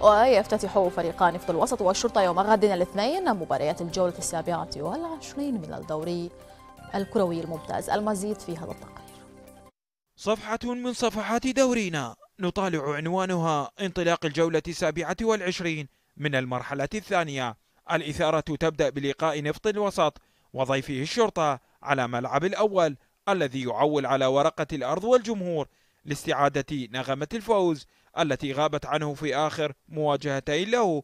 ويفتتح فريقان نفط الوسط والشرطة يوم غد الاثنين مباريات الجولة السابعة والعشرين من الدوري الكروي الممتاز المزيد في هذا التقرير صفحة من صفحات دورينا نطالع عنوانها انطلاق الجولة السابعة والعشرين من المرحلة الثانية الإثارة تبدأ بلقاء نفط الوسط وضيفه الشرطة على ملعب الأول الذي يعول على ورقة الأرض والجمهور لاستعادة نغمة الفوز التي غابت عنه في آخر مواجهتين له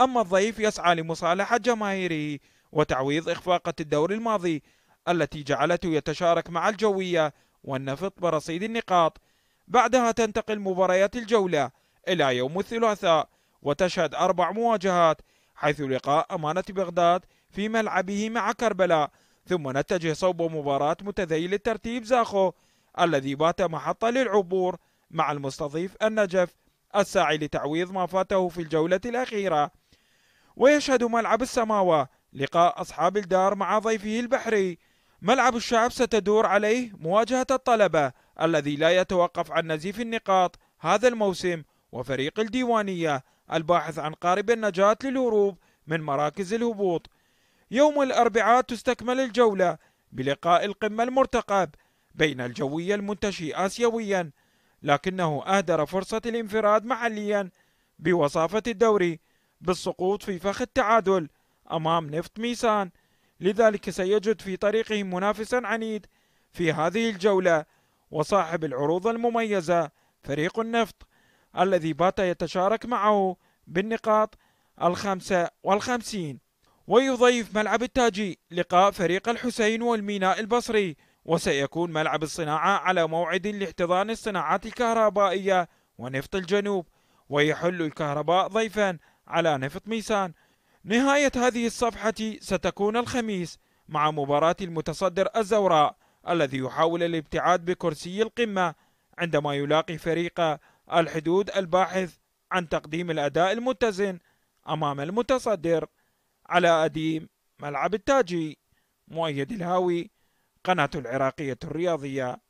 أما الضيف يسعى لمصالحة جماهيره وتعويض إخفاقة الدور الماضي التي جعلته يتشارك مع الجوية والنفط برصيد النقاط بعدها تنتقل مباريات الجولة إلى يوم الثلاثاء وتشهد أربع مواجهات حيث لقاء أمانة بغداد في ملعبه مع كربلاء ثم نتجه صوب مباراة متذيل الترتيب زاخو الذي بات محطة للعبور مع المستضيف النجف الساعي لتعويض ما فاته في الجولة الأخيرة ويشهد ملعب السماوة لقاء أصحاب الدار مع ضيفه البحري ملعب الشعب ستدور عليه مواجهة الطلبة الذي لا يتوقف عن نزيف النقاط هذا الموسم وفريق الديوانية الباحث عن قارب النجاة للهروب من مراكز الهبوط يوم الأربعاء تستكمل الجولة بلقاء القمة المرتقب بين الجوية المنتشي آسيويا لكنه أهدر فرصة الانفراد محليا بوصافة الدوري بالسقوط في فخ التعادل أمام نفط ميسان لذلك سيجد في طريقه منافسا عنيد في هذه الجولة وصاحب العروض المميزة فريق النفط الذي بات يتشارك معه بالنقاط الخمسة والخمسين ويضيف ملعب التاجي لقاء فريق الحسين والميناء البصري وسيكون ملعب الصناعة على موعد لاحتضان الصناعات الكهربائية ونفط الجنوب ويحل الكهرباء ضيفا على نفط ميسان نهاية هذه الصفحة ستكون الخميس مع مباراة المتصدر الزوراء الذي يحاول الابتعاد بكرسي القمة عندما يلاقي فريق الحدود الباحث عن تقديم الأداء المتزن أمام المتصدر على أديم ملعب التاجي مؤيد الهاوي قناة العراقية الرياضية